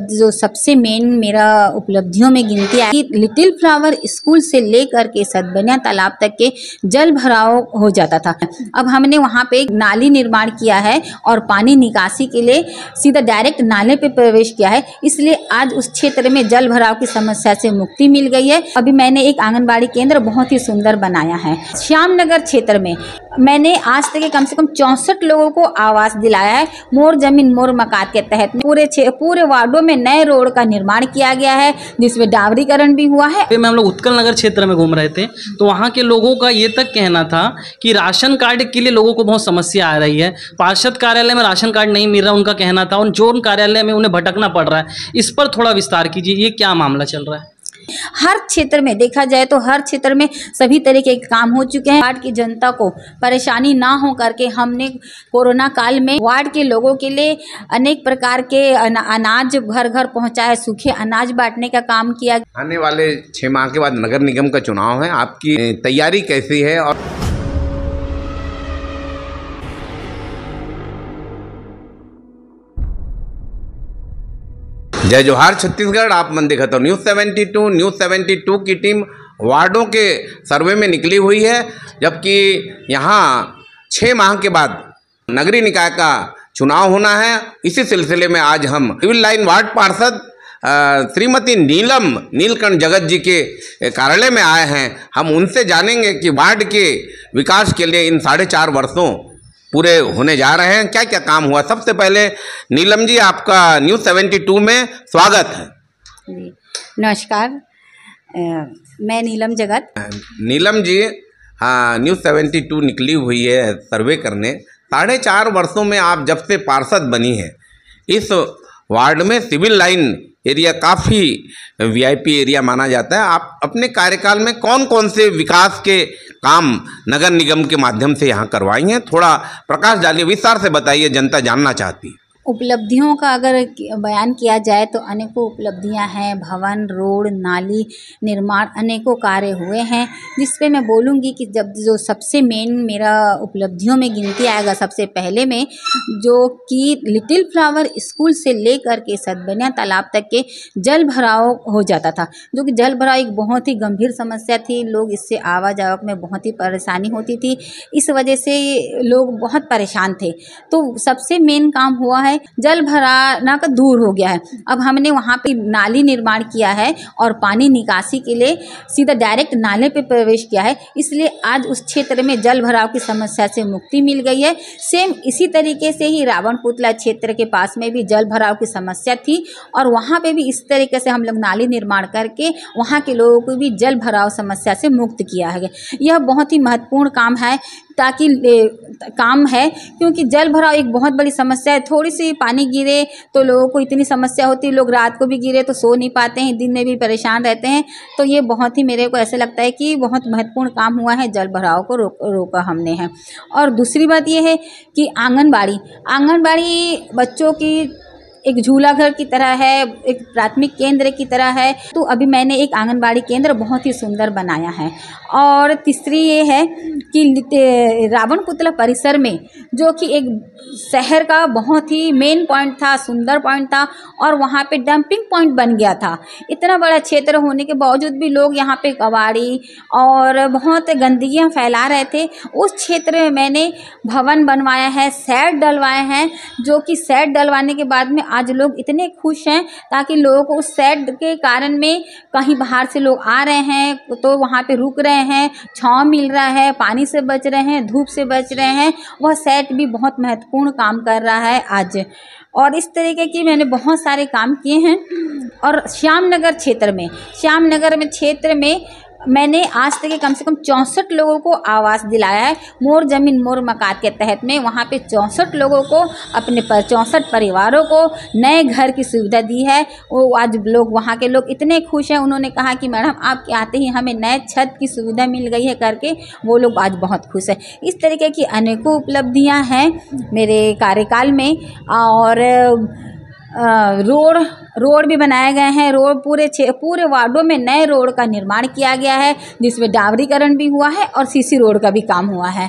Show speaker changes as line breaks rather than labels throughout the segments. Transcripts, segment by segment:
जो सबसे मेन मेरा उपलब्धियों में गिनती आई लिटिल फ्लावर स्कूल से लेकर के सतबनिया तालाब तक के जल भराव हो जाता था अब हमने वहाँ पे नाली निर्माण किया है और पानी निकासी के लिए सीधा डायरेक्ट नाले पे प्रवेश किया है इसलिए आज उस क्षेत्र में जल भराव की समस्या से मुक्ति मिल गई है अभी मैंने एक आंगनबाड़ी केंद्र बहुत ही सुंदर बनाया है श्याम नगर क्षेत्र में मैंने आज तक कम से कम चौंसठ लोगों को आवास दिलाया है मोर जमीन मोर मकान के तहत पूरे पूरे वार्डो में नए रोड का निर्माण किया गया है जिसमें डावरीकरण भी हुआ है हम लोग उत्कल नगर क्षेत्र में घूम रहे थे तो वहाँ के लोगों का ये तक कहना था कि राशन कार्ड के लिए लोगों को बहुत समस्या आ रही है पार्षद कार्यालय में राशन कार्ड नहीं मिल रहा उनका कहना था और जोन कार्यालय में उन्हें भटकना पड़ रहा है इस पर थोड़ा विस्तार कीजिए ये क्या मामला चल रहा है हर क्षेत्र में देखा जाए तो हर क्षेत्र में सभी तरह के काम हो चुके हैं वार्ड की जनता को परेशानी ना हो करके हमने कोरोना काल में वार्ड के लोगों के लिए अनेक प्रकार के अनाज घर घर पहुँचाए सूखे अनाज बांटने का काम किया
आने वाले छह माह के बाद नगर निगम का चुनाव है आपकी तैयारी कैसी है और जय जोहार छत्तीसगढ़ आप मन दिखत हो news seventy two news seventy two की टीम वार्डों के सर्वे में निकली हुई है जबकि यहाँ छः माह के बाद नगरीय निकाय का चुनाव होना है इसी सिलसिले में आज हम सिविल लाइन वार्ड पार्षद श्रीमती नीलम नीलकंठ जगत जी के कार्यालय में आए हैं हम उनसे जानेंगे कि वार्ड के विकास के लिए इन साढ़े चार वर्षों पूरे होने जा रहे हैं क्या क्या काम हुआ सबसे पहले नीलम जी आपका न्यूज़ सेवेंटी टू में स्वागत है
नमस्कार मैं नीलम जगत
नीलम जी हाँ न्यूज़ सेवेंटी टू निकली हुई है सर्वे करने साढ़े चार वर्षों में आप जब से पार्षद बनी हैं इस वार्ड में सिविल लाइन एरिया काफ़ी वीआईपी एरिया माना जाता है आप अपने कार्यकाल में कौन कौन से विकास के काम नगर निगम के माध्यम से यहाँ करवाई हैं थोड़ा प्रकाश डालिए विस्तार से बताइए जनता जानना चाहती है
उपलब्धियों का अगर बयान किया जाए तो अनेकों उपलब्धियाँ हैं भवन रोड नाली निर्माण अनेकों कार्य हुए हैं जिस पे मैं बोलूँगी कि जब जो सबसे मेन मेरा उपलब्धियों में गिनती आएगा सबसे पहले में जो कि लिटिल फ्लावर स्कूल से लेकर के सदबनिया तालाब तक के जल भराव हो जाता था जो कि जल भराव एक बहुत ही गंभीर समस्या थी लोग इससे आवाजावक में बहुत ही परेशानी होती थी इस वजह से लोग बहुत परेशान थे तो सबसे मेन काम हुआ है है जल ना का दूर हो गया है अब हमने वहाँ पे नाली निर्माण किया है और पानी निकासी के लिए सीधा डायरेक्ट नाले पे प्रवेश किया है इसलिए आज उस क्षेत्र में जल भराव की समस्या से मुक्ति मिल गई है सेम इसी तरीके से ही रावण पुतला क्षेत्र के पास में भी जल भराव की समस्या थी और वहाँ पर भी इस तरीके से हम लोग नाली निर्माण करके वहाँ के लोगों को भी जल भराव समस्या से मुक्त किया है यह बहुत ही महत्वपूर्ण काम है ताकि काम है क्योंकि जल भराव एक बहुत बड़ी समस्या है थोड़ी सी पानी गिरे तो लोगों को इतनी समस्या होती है लोग रात को भी गिरे तो सो नहीं पाते हैं दिन में भी परेशान रहते हैं तो ये बहुत ही मेरे को ऐसा लगता है कि बहुत महत्वपूर्ण काम हुआ है जल भराव को रोक रोका हमने है और दूसरी बात यह है कि आंगनबाड़ी आंगनबाड़ी बच्चों की एक झूला घर की तरह है एक प्राथमिक केंद्र की तरह है तो अभी मैंने एक आंगनबाड़ी केंद्र बहुत ही सुंदर बनाया है और तीसरी ये है कि रावण पुतला परिसर में जो कि एक शहर का बहुत ही मेन पॉइंट था सुंदर पॉइंट था और वहाँ पे डंपिंग पॉइंट बन गया था इतना बड़ा क्षेत्र होने के बावजूद भी लोग यहाँ पे कबाड़ी और बहुत गंदगियाँ फैला रहे थे उस क्षेत्र में मैंने भवन बनवाया है सेट डलवाए हैं जो कि सेट डलवाने के बाद में आज लोग इतने खुश हैं ताकि लोगों को उस सेट के कारण में कहीं बाहर से लोग आ रहे हैं तो वहाँ पे रुक रहे हैं छाँव मिल रहा है पानी से बच रहे हैं धूप से बच रहे हैं वह सेट भी बहुत महत्वपूर्ण काम कर रहा है आज और इस तरीके की मैंने बहुत सारे काम किए हैं और श्याम नगर क्षेत्र में श्याम नगर में क्षेत्र में मैंने आज तक कम से कम चौंसठ लोगों को आवास दिलाया है मोर जमीन मोर मकान के तहत में वहाँ पे चौंसठ लोगों को अपने पर चौंसठ परिवारों को नए घर की सुविधा दी है वो आज लोग वहाँ के लोग इतने खुश हैं उन्होंने कहा कि मैडम आपके आते ही हमें नए छत की सुविधा मिल गई है करके वो लोग आज बहुत खुश हैं इस तरीके की अनेकों उपलब्धियाँ हैं मेरे कार्यकाल में और रोड रोड भी बनाए गए हैं रोड पूरे छे पूरे वार्डों में नए रोड का निर्माण किया गया है जिसमें डावरीकरण भी हुआ है और सीसी रोड का भी काम हुआ है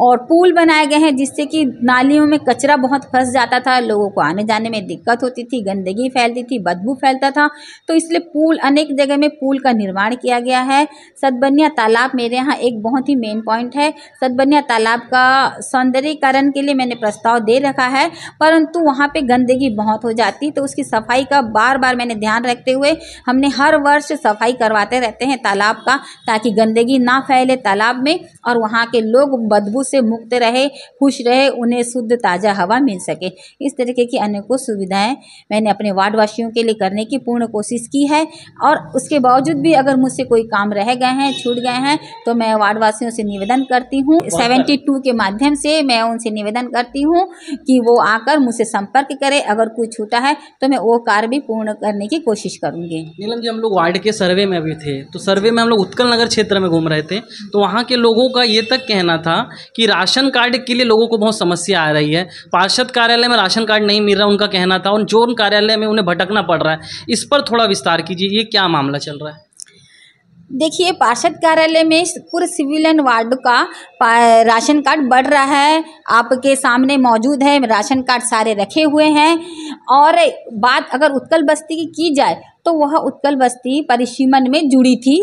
और पुल बनाए गए हैं जिससे कि नालियों में कचरा बहुत फंस जाता था लोगों को आने जाने में दिक्कत होती थी गंदगी फैलती थी बदबू फैलता था तो इसलिए पुल अनेक जगह में पुल का निर्माण किया गया है सतबनिया तालाब मेरे यहाँ एक बहुत ही मेन पॉइंट है सतबनिया तालाब का सौंदर्यीकरण के लिए मैंने प्रस्ताव दे रखा है परंतु वहाँ पर गंदगी बहुत हो जाती जाती तो उसकी सफाई का बार बार मैंने ध्यान रखते हुए हमने हर वर्ष सफाई करवाते रहते हैं तालाब का ताकि गंदगी ना फैले तालाब में और वहाँ के लोग बदबू से मुक्त रहे खुश रहे उन्हें शुद्ध ताज़ा हवा मिल सके इस तरीके की अनेकों सुविधाएं मैंने अपने वार्डवासियों के लिए करने की पूर्ण कोशिश की है और उसके बावजूद भी अगर मुझसे कोई काम रह गए हैं छूट गए हैं तो मैं वार्डवासियों से निवेदन करती हूँ सेवेंटी टू के माध्यम से मैं उनसे निवेदन करती हूँ कि वो आकर मुझसे संपर्क करें अगर कुछ छूटा है तो मैं वो कार्य भी पूर्ण करने की कोशिश करूँगी नीलम जी हम लोग वार्ड के सर्वे में भी थे तो सर्वे में हम लोग उत्कल नगर क्षेत्र में घूम रहे थे तो वहाँ के लोगों का ये तक कहना था कि राशन कार्ड के लिए लोगों को बहुत समस्या आ रही है पार्षद कार्यालय में राशन कार्ड नहीं मिल रहा उनका कहना था और जोन कार्यालय में उन्हें भटकना पड़ रहा है इस पर थोड़ा विस्तार कीजिए ये क्या मामला चल रहा है देखिए पार्षद कार्यालय में पूर्व सिविलियन वार्ड का राशन कार्ड बढ़ रहा है आपके सामने मौजूद है राशन कार्ड सारे रखे हुए हैं और बात अगर उत्कल बस्ती की की जाए तो वह उत्कल बस्ती परिसीमन में जुड़ी थी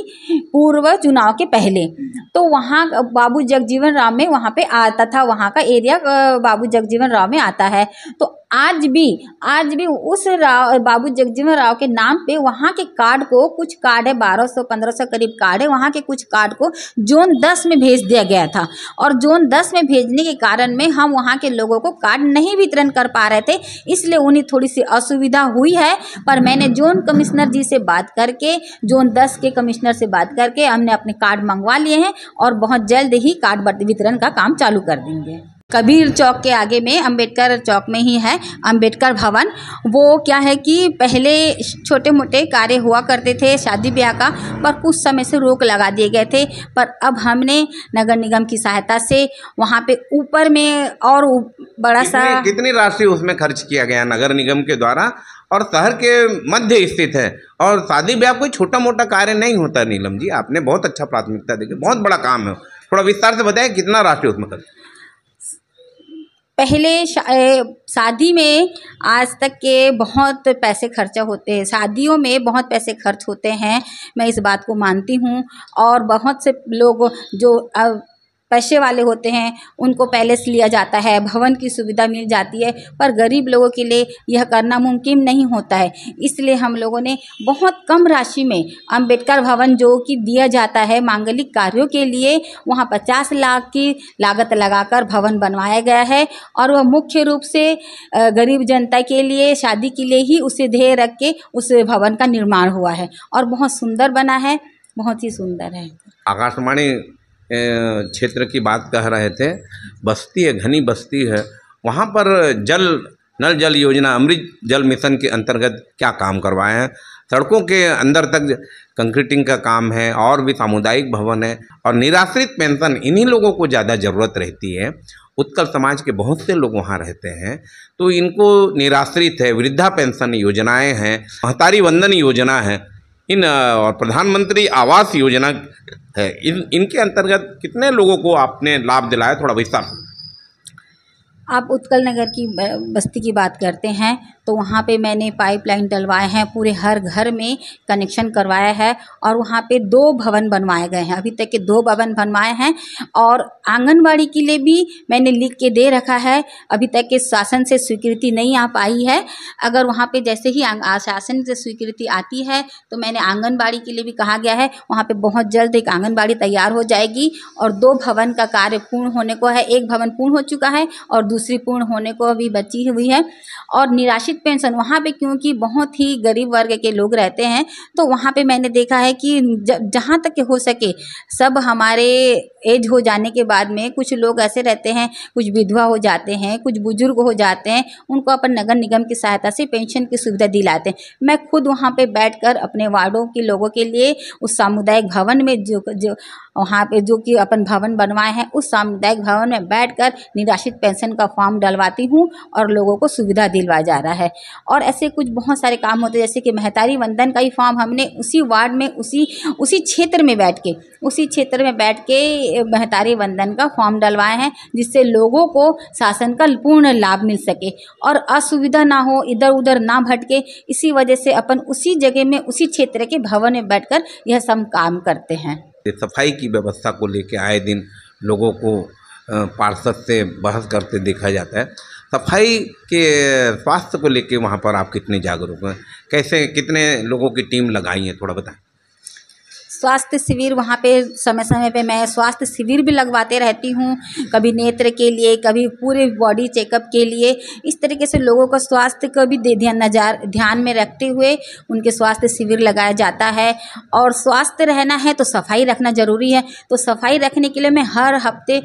पूर्व चुनाव के पहले तो वहाँ बाबू जगजीवन राम में वहाँ पे आता था वहाँ का एरिया बाबू जगजीवन राव में आता है तो आज भी आज भी उस राव बाबू जगजीवन राव के नाम पे वहाँ के कार्ड को कुछ कार्ड है बारह सौ पंद्रह सौ करीब कार्ड है वहाँ के कुछ कार्ड को जोन दस में भेज दिया गया था और जोन दस में भेजने के कारण में हम वहाँ के लोगों को कार्ड नहीं वितरण कर पा रहे थे इसलिए उन्हें थोड़ी सी असुविधा हुई है पर मैंने जोन कमिश्नर जी से बात करके जोन दस के कमिश्नर से बात करके हमने अपने कार्ड मंगवा लिए हैं और बहुत जल्द ही कार्ड वितरण का काम चालू कर देंगे कबीर चौक के आगे में अंबेडकर चौक में ही है अंबेडकर भवन वो क्या है कि पहले छोटे मोटे कार्य हुआ करते थे शादी ब्याह का पर कुछ समय से रोक लगा दिए गए थे पर अब हमने नगर निगम की सहायता से वहाँ पे ऊपर में और बड़ा सा
कितनी राशि उसमें खर्च किया गया नगर निगम के द्वारा और शहर के मध्य स्थित है और शादी ब्याह कोई छोटा मोटा कार्य नहीं होता नीलम जी आपने बहुत अच्छा प्राथमिकता दी बहुत बड़ा काम है थोड़ा विस्तार से बताए कितना राशि उसमें खर्च
पहले शादी में आज तक के बहुत पैसे खर्चा होते हैं शादियों में बहुत पैसे खर्च होते हैं मैं इस बात को मानती हूँ और बहुत से लोग जो पैसे वाले होते हैं उनको पैलेस लिया जाता है भवन की सुविधा मिल जाती है पर गरीब लोगों के लिए यह करना मुमकिन नहीं होता है इसलिए हम लोगों ने बहुत कम राशि में अम्बेडकर भवन जो कि दिया जाता है मांगलिक कार्यों के लिए वहाँ पचास लाख की लागत लगाकर भवन बनवाया गया है और वह मुख्य रूप से गरीब जनता के लिए शादी के लिए ही उसे ध्येय रख के उस भवन का निर्माण हुआ है और बहुत सुंदर बना है बहुत ही सुंदर है
आकाशवाणी क्षेत्र की बात कह रहे थे बस्ती है घनी बस्ती है वहाँ पर जल नल जल योजना अमृत जल मिशन के अंतर्गत क्या काम करवाए हैं सड़कों के अंदर तक कंक्रीटिंग का काम है और भी सामुदायिक भवन है और निराश्रित पेंशन इन्हीं लोगों को ज़्यादा ज़रूरत रहती है उत्कल समाज के बहुत से लोग वहाँ रहते हैं तो इनको निराश्रित है वृद्धा पेंशन योजनाएं हैं महतारी वंदन योजना है इन प्रधानमंत्री आवास योजना है इन इनके अंतर्गत कितने लोगों को आपने लाभ दिलाया थोड़ा विस्तार
आप उत्कल नगर की बस्ती की बात करते हैं तो वहाँ पे मैंने पाइपलाइन डलवाए हैं पूरे हर घर में कनेक्शन करवाया है और वहाँ पे दो भवन बनवाए गए हैं अभी तक के दो भवन बनवाए हैं और आंगनबाड़ी के लिए भी मैंने लिख के दे रखा है अभी तक के शासन से स्वीकृति नहीं आ पाई है अगर वहाँ पर जैसे ही शासन से स्वीकृति आती है तो मैंने आंगनबाड़ी के लिए भी कहा गया है वहाँ पर बहुत जल्द एक आंगनबाड़ी तैयार हो जाएगी और दो भवन का कार्य पूर्ण होने को है एक भवन पूर्ण हो चुका है और दूसरी पूर्ण होने को अभी बची हुई है और निराशित वृद्ध पेंशन वहाँ पे क्योंकि बहुत ही गरीब वर्ग के लोग रहते हैं तो वहाँ पे मैंने देखा है कि जहाँ तक हो सके सब हमारे एज हो जाने के बाद में कुछ लोग ऐसे रहते हैं कुछ विधवा हो जाते हैं कुछ बुजुर्ग हो जाते हैं उनको अपन नगर निगम की सहायता से पेंशन की सुविधा दिलाते हैं मैं खुद वहाँ पर बैठ अपने वार्डों के लोगों के लिए उस सामुदायिक भवन में जो जो वहाँ पे जो कि अपन भवन बनवाए हैं उस सामुदायिक भवन में बैठकर निराश्रित पेंशन का फॉर्म डलवाती हूँ और लोगों को सुविधा दिलवाया जा रहा है है और ऐसे कुछ बहुत सारे काम होते हैं जैसे कि महतारी वंदन का ही फॉर्म हमने उसी वार्ड में उसी उसी क्षेत्र में बैठ के उसी क्षेत्र में बैठ के महतारी वंदन का फॉर्म डलवाए हैं जिससे लोगों को शासन का पूर्ण लाभ मिल सके और असुविधा ना हो इधर उधर ना भटके इसी वजह से अपन उसी जगह में उसी क्षेत्र के भवन में बैठ यह सब काम करते हैं
सफाई की व्यवस्था को लेकर आए दिन लोगों को पार्षद से बहस करते देखा जाता है सफाई के स्वास्थ्य को लेकर वहाँ पर आप कितने जागरूक हैं कैसे कितने लोगों की टीम लगाई हैं थोड़ा बताएँ
स्वास्थ्य शिविर वहाँ पे समय समय पे मैं स्वास्थ्य शिविर भी लगवाते रहती हूँ कभी नेत्र के लिए कभी पूरे बॉडी चेकअप के लिए इस तरीके से लोगों का स्वास्थ्य का भी नज़र ध्यान में रखते हुए उनके स्वास्थ्य शिविर लगाया जाता है और स्वास्थ्य रहना है तो सफाई रखना ज़रूरी है तो सफाई रखने के लिए मैं हर हफ्ते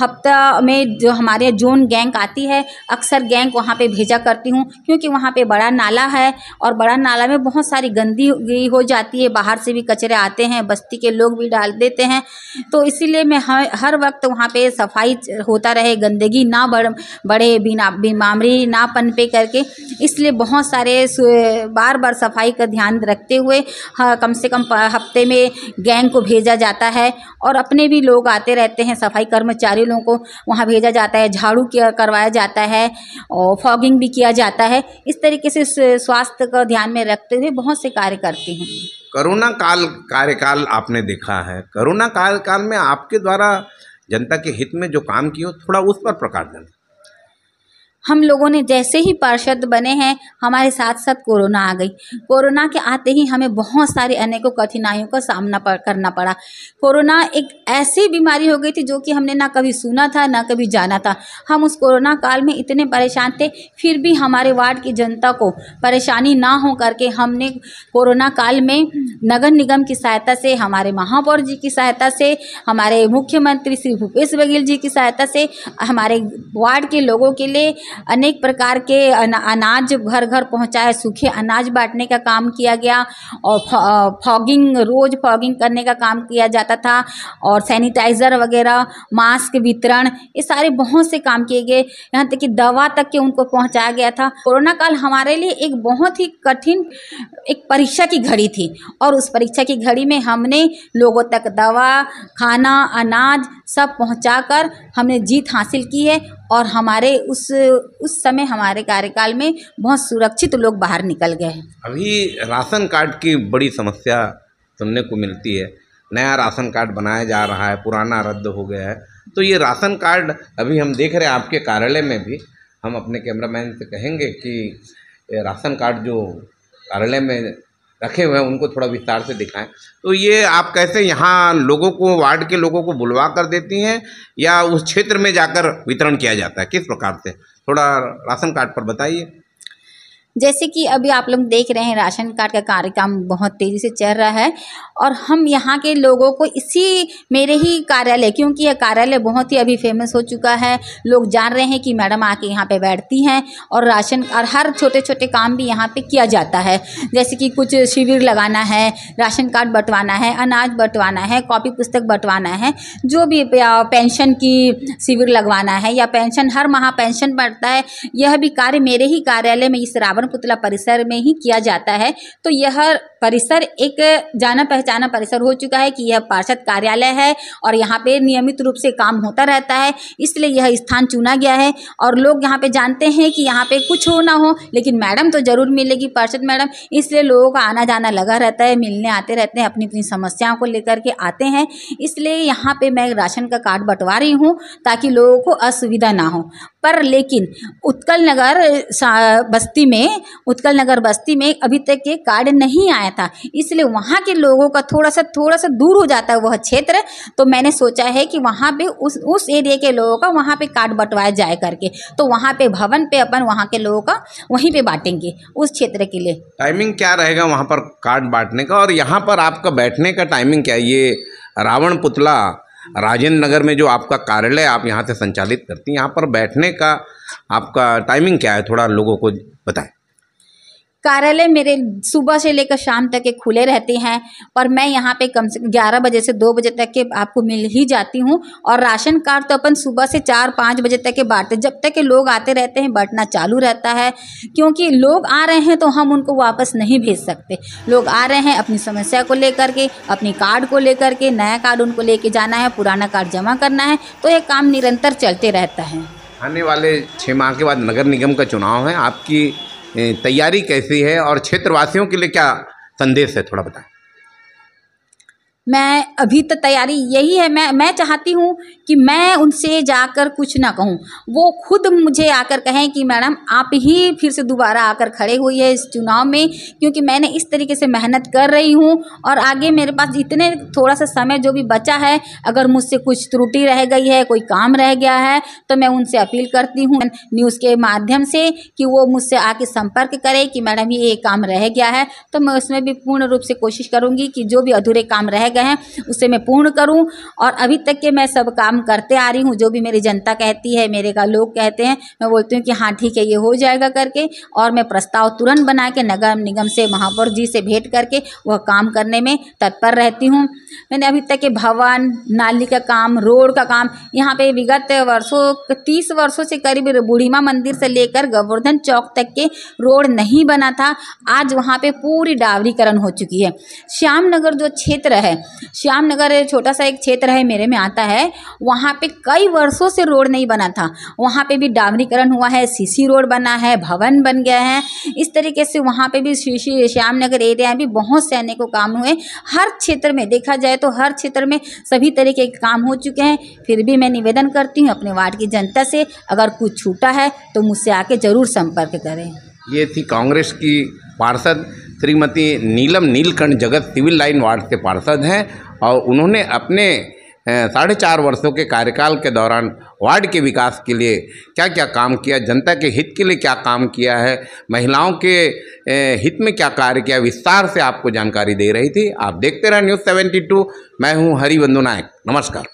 हफ्ता में जो हमारे जोन गैंग आती है अक्सर गैंग वहाँ पर भेजा करती हूँ क्योंकि वहाँ पर बड़ा नाला है और बड़ा नाला में बहुत सारी गंदी हो जाती है बाहर से भी कचरे आते हैं हैं बस्ती के लोग भी डाल देते हैं तो इसीलिए मैं हर हर वक्त वहाँ पे सफाई होता रहे गंदगी ना बढ़ बढ़े बिना बीमारी ना पनपे करके इसलिए बहुत सारे बार बार सफाई का ध्यान रखते हुए हाँ, कम से कम हफ्ते में गैंग को भेजा जाता है और अपने भी लोग आते रहते हैं सफाई कर्मचारी लोगों को वहाँ भेजा जाता है झाड़ू करवाया जाता है और फॉगिंग भी किया जाता है इस तरीके से स्वास्थ्य का ध्यान में रखते हुए बहुत से कार्य करते हैं
करोना काल कार्यकाल आपने देखा है करोना काल में आपके द्वारा जनता के हित में जो काम किए थोड़ा उस पर प्रकाश देना
हम लोगों ने जैसे ही पार्षद बने हैं हमारे साथ साथ कोरोना आ गई कोरोना के आते ही हमें बहुत सारे अनेकों कठिनाइयों का सामना पर करना पड़ा कोरोना एक ऐसी बीमारी हो गई थी जो कि हमने ना कभी सुना था ना कभी जाना था हम उस कोरोना काल में इतने परेशान थे फिर भी हमारे वार्ड की जनता को परेशानी ना हो करके हमने कोरोना काल में नगर निगम की सहायता से हमारे महापौर जी की सहायता से हमारे मुख्यमंत्री श्री भूपेश बघेल जी की सहायता से हमारे वार्ड के लोगों के लिए अनेक प्रकार के अनाज घर घर पहुँचाए सूखे अनाज बांटने का काम किया गया और फॉगिंग रोज़ फॉगिंग करने का काम किया जाता था और सैनिटाइज़र वगैरह मास्क वितरण ये सारे बहुत से काम किए गए यहाँ तक कि दवा तक के उनको पहुँचाया गया था कोरोना काल हमारे लिए एक बहुत ही कठिन एक परीक्षा की घड़ी थी और उस परीक्षा की घड़ी में हमने लोगों तक दवा खाना अनाज सब पहुँचा कर हमने जीत हासिल की है और हमारे उस उस समय हमारे कार्यकाल में बहुत सुरक्षित लोग बाहर निकल गए
अभी राशन कार्ड की बड़ी समस्या सुनने को मिलती है नया राशन कार्ड बनाया जा रहा है पुराना रद्द हो गया है तो ये राशन कार्ड अभी हम देख रहे हैं आपके कार्यालय में भी हम अपने कैमरामैन से कहेंगे कि राशन कार्ड जो कार्यालय में रखे हुए हैं उनको थोड़ा विस्तार से दिखाएं तो ये आप कैसे यहाँ लोगों को वार्ड के लोगों को बुलवा कर देती हैं या उस क्षेत्र में जाकर वितरण किया जाता है किस प्रकार से थोड़ा राशन कार्ड पर बताइए
जैसे कि अभी आप लोग देख रहे हैं राशन कार्ड का कार्यक्रम बहुत तेज़ी से चल रहा है और हम यहाँ के लोगों को इसी मेरे ही कार्यालय क्योंकि यह कार्यालय बहुत ही अभी फेमस हो चुका है लोग जान रहे हैं कि मैडम आके यहाँ पे बैठती हैं और राशन और हर छोटे छोटे काम भी यहाँ पे किया जाता है जैसे कि कुछ शिविर लगाना है राशन कार्ड बंटवाना है अनाज बंटवाना है कॉपी पुस्तक बंटवाना है जो भी पेंशन की शिविर लगवाना है या पेंशन हर माह पेंशन बढ़ता है यह भी कार्य मेरे ही कार्यालय में इस रावण रावण पुतला परिसर में ही किया जाता है तो यह परिसर एक जाना पहचाना परिसर हो चुका है कि यह पार्षद कार्यालय है और यहाँ पे नियमित रूप से काम होता रहता है इसलिए यह स्थान चुना गया है और लोग यहाँ पे जानते हैं कि यहाँ पे कुछ हो ना हो लेकिन मैडम तो ज़रूर मिलेगी पार्षद मैडम इसलिए लोगों का आना जाना लगा रहता है मिलने आते रहते हैं अपनी अपनी समस्याओं को लेकर के आते हैं इसलिए यहाँ पर मैं राशन का कार्ड बंटवा रही हूँ ताकि लोगों को असुविधा ना हो पर लेकिन उत्कल नगर बस्ती में में उत्कल नगर बस्ती में अभी तक ये कार्ड नहीं आया था इसलिए वहाँ के लोगों का थोड़ा सा थोड़ा सा दूर हो जाता है वह क्षेत्र तो मैंने सोचा है कि वहाँ पे उस उस एरिया के लोगों का वहाँ पे कार्ड बंटवाया जाए करके तो वहाँ पे भवन पे अपन वहाँ के लोगों का वहीं पे बांटेंगे उस क्षेत्र के लिए
टाइमिंग क्या रहेगा वहाँ पर कार्ड बांटने का और यहाँ पर आपका बैठने का टाइमिंग क्या ये रावण पुतला राजेंद्र नगर में जो आपका कार्यालय आप यहाँ से संचालित करती हैं यहाँ पर बैठने का आपका टाइमिंग क्या है थोड़ा लोगों को बताएं
कार्यालय मेरे सुबह से लेकर शाम तक के खुले रहते हैं और मैं यहाँ पे कम से ग्यारह बजे से दो बजे तक के आपको मिल ही जाती हूँ और राशन कार्ड तो अपन सुबह से चार पाँच बजे तक के बांटते जब तक के लोग आते रहते हैं बांटना चालू रहता है क्योंकि लोग आ रहे हैं तो हम उनको वापस नहीं भेज सकते लोग आ रहे हैं अपनी समस्या को लेकर के अपनी कार्ड को लेकर के नया कार्ड उनको लेके जाना है पुराना कार्ड जमा करना है तो ये काम निरंतर चलते रहता है
आने वाले छः माह के बाद नगर निगम का चुनाव है आपकी तैयारी कैसी है और क्षेत्रवासियों के लिए क्या संदेश है थोड़ा बताएं
मैं अभी तो तैयारी यही है मैं मैं चाहती हूँ कि मैं उनसे जाकर कुछ ना कहूँ वो खुद मुझे आकर कहें कि मैडम आप ही फिर से दोबारा आकर खड़े हुई है इस चुनाव में क्योंकि मैंने इस तरीके से मेहनत कर रही हूँ और आगे मेरे पास इतने थोड़ा सा समय जो भी बचा है अगर मुझसे कुछ त्रुटि रह गई है कोई काम रह गया है तो मैं उनसे अपील करती हूँ न्यूज़ के माध्यम से कि वो मुझसे आके संपर्क करें कि मैडम ये काम रह गया है तो मैं उसमें भी पूर्ण रूप से कोशिश करूँगी कि जो भी अधूरे काम रह गए हैं उसे मैं पूर्ण करूँ और अभी तक के मैं सब काम करते आ रही हूँ जो भी मेरी जनता कहती है मेरे का लोग कहते हैं मैं बोलती हूँ कि हाँ ठीक है ये हो जाएगा करके और मैं प्रस्ताव तुरंत बना के नगर निगम से महापौर जी से भेंट करके वह काम करने में तत्पर रहती हूँ मैंने अभी तक के भवन नाली का काम रोड का काम यहाँ पे विगत वर्षों तीस वर्षों से करीब बूढ़ीमा मंदिर से लेकर गोवर्धन चौक तक के रोड नहीं बना था आज वहाँ पे पूरी डावरीकरण हो चुकी है श्याम नगर जो क्षेत्र है श्याम नगर छोटा सा एक क्षेत्र है मेरे में आता है वहाँ पे कई वर्षों से रोड नहीं बना था वहाँ पे भी डामरीकरण हुआ है सीसी रोड बना है भवन बन गया है इस तरीके से वहाँ पे भी श्याम नगर एरिया में बहुत से अनेकों काम हुए हर क्षेत्र में देखा जाए तो हर क्षेत्र में सभी तरीके के काम हो चुके हैं फिर भी मैं निवेदन करती हूँ अपने वार्ड की जनता से अगर कुछ छूटा है तो मुझसे आके ज़रूर संपर्क करें
ये थी कांग्रेस की पार्षद श्रीमती नीलम नीलकंठ जगत सिविल लाइन वार्ड से पार्षद हैं और उन्होंने अपने साढ़े चार वर्षों के कार्यकाल के दौरान वार्ड के विकास के लिए क्या क्या काम किया जनता के हित के लिए क्या काम किया है महिलाओं के हित में क्या कार्य किया विस्तार से आपको जानकारी दे रही थी आप देखते रहें न्यूज़ सेवेंटी टू मैं हूँ हरिबंधु नायक नमस्कार